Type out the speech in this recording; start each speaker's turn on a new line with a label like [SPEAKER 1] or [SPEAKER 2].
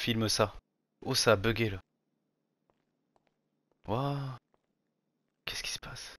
[SPEAKER 1] filme ça. Oh, ça a bugué là. Qu'est-ce qui se passe